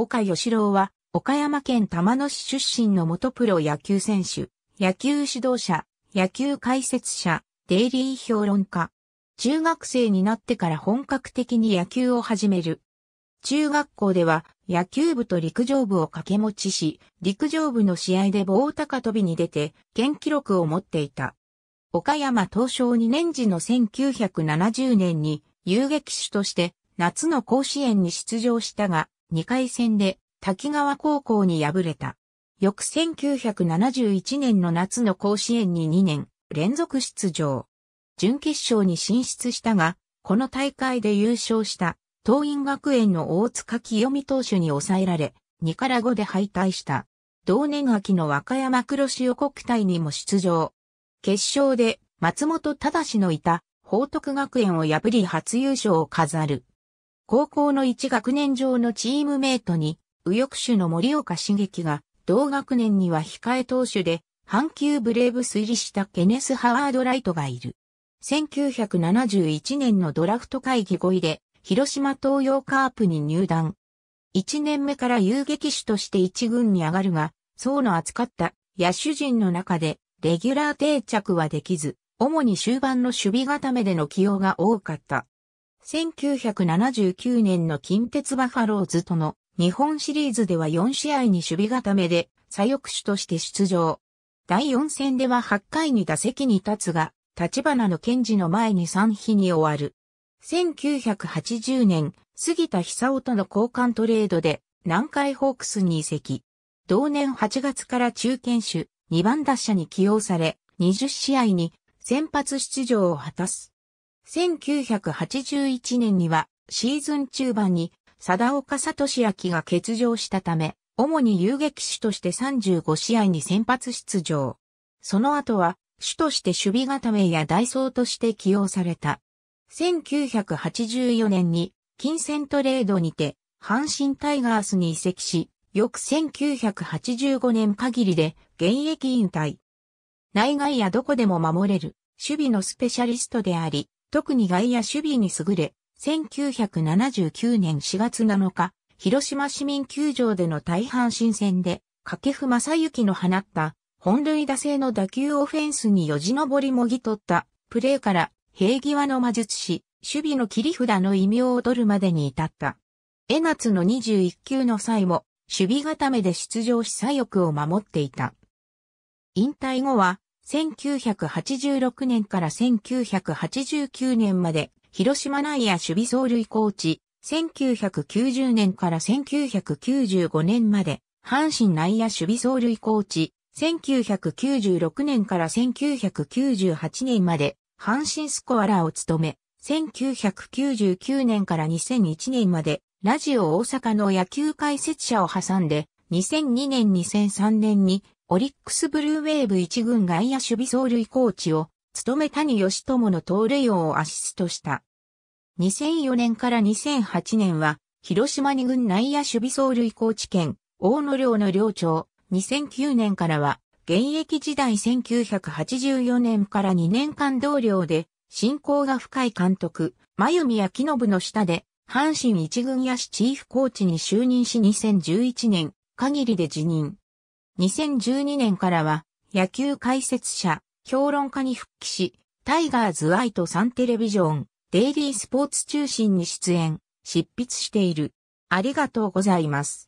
岡義郎は、岡山県玉野市出身の元プロ野球選手、野球指導者、野球解説者、デイリー評論家。中学生になってから本格的に野球を始める。中学校では野球部と陸上部を掛け持ちし、陸上部の試合で棒高跳びに出て、県記録を持っていた。岡山東証2年時の1970年に遊撃手として夏の甲子園に出場したが、2回戦で滝川高校に敗れた。翌1971年の夏の甲子園に2年連続出場。準決勝に進出したが、この大会で優勝した東院学園の大塚清美投手に抑えられ、2から5で敗退した。同年秋の和歌山黒潮国体にも出場。決勝で松本忠のいた報徳学園を破り初優勝を飾る。高校の一学年上のチームメイトに、右翼手の森岡茂樹が、同学年には控え投手で、阪急ブレーブ推理したケネス・ハワード・ライトがいる。1971年のドラフト会議5位で、広島東洋カープに入団。1年目から遊撃手として一軍に上がるが、層の厚かった野手陣の中で、レギュラー定着はできず、主に終盤の守備固めでの起用が多かった。1979年の近鉄バファローズとの日本シリーズでは4試合に守備固めで左翼手として出場。第4戦では8回に打席に立つが、立花の検事の前に3日に終わる。1980年、杉田久夫との交換トレードで南海ホークスに移籍。同年8月から中堅手、2番打者に起用され、20試合に先発出場を果たす。1981年にはシーズン中盤に貞岡聡明が欠場したため、主に遊撃手として35試合に先発出場。その後は、主として守備固めや代走として起用された。1984年に金銭トレードにて、阪神タイガースに移籍し、翌1985年限りで現役引退。内外やどこでも守れる守備のスペシャリストであり、特に外野守備に優れ、1979年4月7日、広島市民球場での大阪新戦で、掛布正幸の放った本塁打制の打球オフェンスによじ登りもぎ取ったプレーから平際の魔術師、守備の切り札の異名を取るまでに至った。江夏の21球の際も守備固めで出場し左翼を守っていた。引退後は1986年から1989年まで、広島内野守備走塁コーチ、1990年から1995年まで、阪神内野守備走塁コーチ、1996年から1998年まで、阪神スコアラーを務め、1999年から2001年まで、ラジオ大阪の野球解説者を挟んで、2002年2003年にオリックスブルーウェーブ1軍外野守備走塁コーチを務め谷義友の盗塁王をアシストした。2004年から2008年は、広島2軍内野守備走塁コーチ兼、大野寮の寮長、2009年からは、現役時代1984年から2年間同僚で、信仰が深い監督、真由美明信の下で、阪神一軍野手チーフコーチに就任し2011年、限りで辞任。2012年からは野球解説者、評論家に復帰し、タイガーズアイとサンテレビジョン、デイリースポーツ中心に出演、執筆している。ありがとうございます。